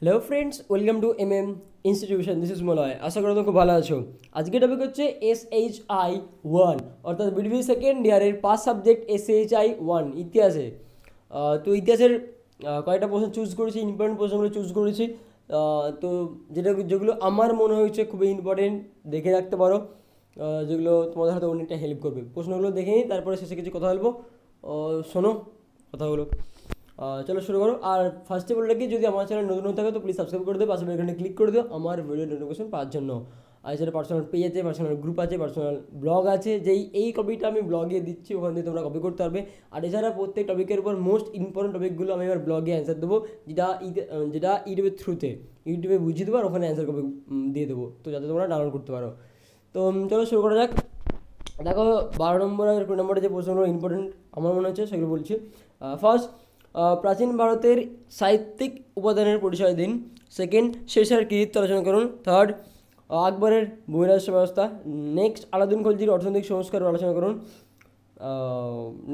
hello friends welcome to M M institution this is Moloy আশা করি খুব ভালো আছো আজকে টপিক হচ্ছে এস এইচ আই ওয়ান অর্থাৎ বিডিভি সেকেন্ড ইয়ারের পাঁচ subject S H I one ইতিহাসে তো ইতিহাসের কয়েকটা প্রশ্ন চুজ করেছি ইম্পর্টেন্ট প্রশ্নগুলো চুজ করেছি তো যেটা যেগুলো আমার মনে হয়েছে খুবই ইম্পর্টেন্ট দেখে রাখতে পারো যেগুলো তোমাদের হয়তো অনেকটা হেল্প করবে প্রশ্নগুলো দেখে নিই তারপরে শেষে কিছু কথা বলবো শোনো কথাগুলো চলো শুরু করো আর ফার্স্টে বললে কি যদি আমার চ্যানেল নতুন থাকে তো প্লিজ সাবস্ক্রাইব করে দিও পাশে এখানে ক্লিক করে দিও আমার ভিডিও নোটিফিকেশন পাওয়ার জন্য আর এছাড়া পার্সোনাল পেজ আছে পার্সোনাল গ্রুপ আছে পার্সোনাল ব্লগ আছে যেই এই কপিটা আমি ব্লগে দিচ্ছি ওখান দিয়ে তোমরা কপি করতে পারবে আর এছাড়া প্রত্যেক টপিকের উপর মোস্ট ইম্পর্টেন্ট টপিকগুলো আমি এবার ব্লগে অ্যান্সার দেবো যেটা যেটা ইউটিউবের থ্রুতে ইউটিউবে বুঝিয়ে দেবো আর ওখানে অ্যান্সার কপি দিয়ে দেবো তো যাতে তোমরা ডাউনলোড করতে পারো তো চলো শুরু করা যাক দেখো বারো নম্বর আর কুড়ি নম্বরে যে প্রশ্নগুলো ইম্পর্টেন্ট আমার মনে হচ্ছে সেগুলো বলছি ফার্স্ট প্রাচীন ভারতের সাহিত্যিক উপাদানের পরিচয় দিন সেকেন্ড শেষের কৃতিত্ব আলোচনা করুন থার্ড আকবরের ভূমিরাজস্ব ব্যবস্থা নেক্সট আলাদিন খলজির অর্থনৈতিক সংস্কার আলোচনা করুন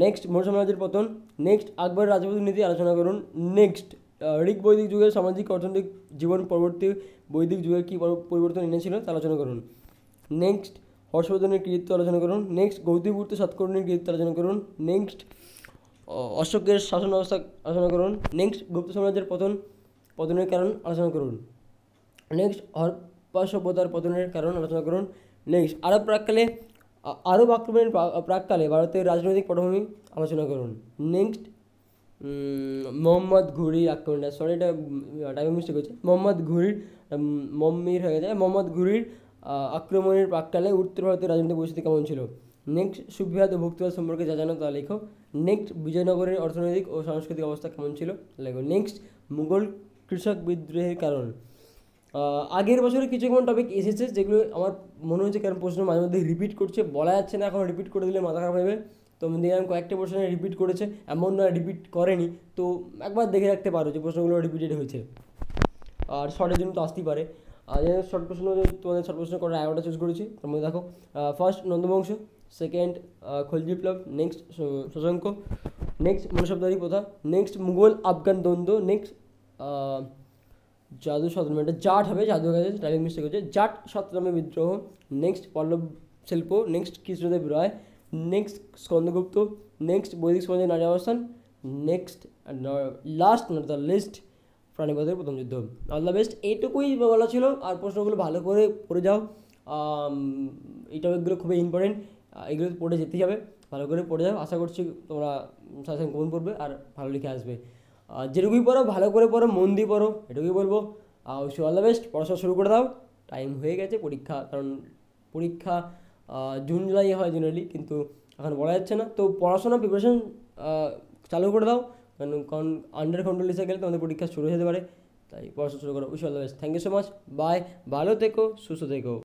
নেক্সট মৌর্য সাম্রাজ্যের পতন নেক্সট আকবরের রাজপথ নীতি আলোচনা করুন নেক্সট ঋক বৈদিক যুগের সামাজিক অর্থনৈতিক জীবন পরবর্তী বৈদিক যুগে কী পরিবর্তন এনেছিল তা আলোচনা করুন নেক্সট হর্ষবর্ধনের কৃতিত্ব আলোচনা করুন নেক্সট গৌতমপুর্ত সৎকর্ণের কৃতিত্ব আলোচনা করুন নেক্সট অশোকের শাসন ব্যবস্থা আলোচনা করুন নেক্সট গুপ্ত সাম্রাজ্যের পতন পতনের কারণ আলোচনা করুন নেক্সট হরপ্পা সভ্যতার পতনের কারণ আলোচনা করুন নেক্সট আরব প্রাককালে আরব আক্রমণের প্রাককালে ভারতের রাজনৈতিক পটভূমি আলোচনা করুন নেক্সট মোহাম্মদ ঘুরি আক্রমণটা সরি এটা টাইম মিস্টেক হয়েছে মোহাম্মদ ঘুরির মম্মির হয়ে যায় মোহাম্মদ ঘুরির আক্রমণের প্রাককালে উত্তর ভারতের রাজনৈতিক পরিস্থিতি কেমন ছিল নেক্সট সুবিহাত ও ভুক্তিবাদ সম্পর্কে যা জানো তা লেখো নেক্সট বিজয়নগরের অর্থনৈতিক ও সাংস্কৃতিক অবস্থা কেমন ছিল লেখো নেক্সট মুঘল কৃষক বিদ্রোহের কারণ আগের বছরে কিছু এমন টপিক এসেছে যেগুলো আমার মনে হচ্ছে কারণ প্রশ্ন মাঝে মধ্যে রিপিট করছে বলা যাচ্ছে না এখন রিপিট করে দিলে মাথা খারাপ হবে তো দেখলাম কয়েকটা প্রশ্ন রিপিট করেছে এমন না রিপিট করেনি তো একবার দেখে রাখতে পারো যে প্রশ্নগুলো রিপিটেড হয়েছে আর শর্টের জন্য তো আসতেই পারে আর শর্ট প্রশ্ন তোমাদের শর্ট প্রশ্ন করার এগারোটা চুজ করেছি তার মধ্যে দেখো ফার্স্ট নন্দবংশ সেকেন্ড খলজি বিপ্লব নেক্সট শশাঙ্ক নেক্সট মনসবদারি প্রথা নেক্সট মুঘল আফগান দ্বন্দ্ব নেক্সট জাদু সতেরো এটা জাট হবে জাদু কাছে টাইপিং মিস্টেক হচ্ছে জাট সতেরো বিদ্রোহ নেক্সট পল্লব শিল্প next Krishnadeva Raya next Skandagupta next বৈদিক সমাজের নারী অবস্থান next last not the least প্রাণীপথের প্রথম যুদ্ধ অল দ্য বেস্ট এইটুকুই বলা ছিল আর প্রশ্নগুলো ভালো করে পড়ে যাও um, এই টপিকগুলো খুবই ইম্পর্টেন্ট এগুলো পড়ে যেতেই হবে ভালো করে পড়ে যাও আশা করছি তোমরা সাথে গ্রহণ করবে আর ভালো লিখে আসবে যেটুকুই পড়ো ভালো করে পড়ো মন দিয়ে পড়ো এটুকুই বলবো আর উইশ অল দ্য বেস্ট পড়াশোনা শুরু করে দাও টাইম হয়ে গেছে পরীক্ষা কারণ পরীক্ষা জুন জুলাই হয় জেনারেলি কিন্তু এখন বলা যাচ্ছে না তো পড়াশোনা প্রিপারেশন চালু করে দাও কারণ কারণ আন্ডার কন্ট্রোল এসে গেলে তোমাদের পরীক্ষা শুরু হতে পারে তাই পড়াশোনা শুরু করো wish all the best thank you so much bye ভালো থেকো সুস্থ থেকো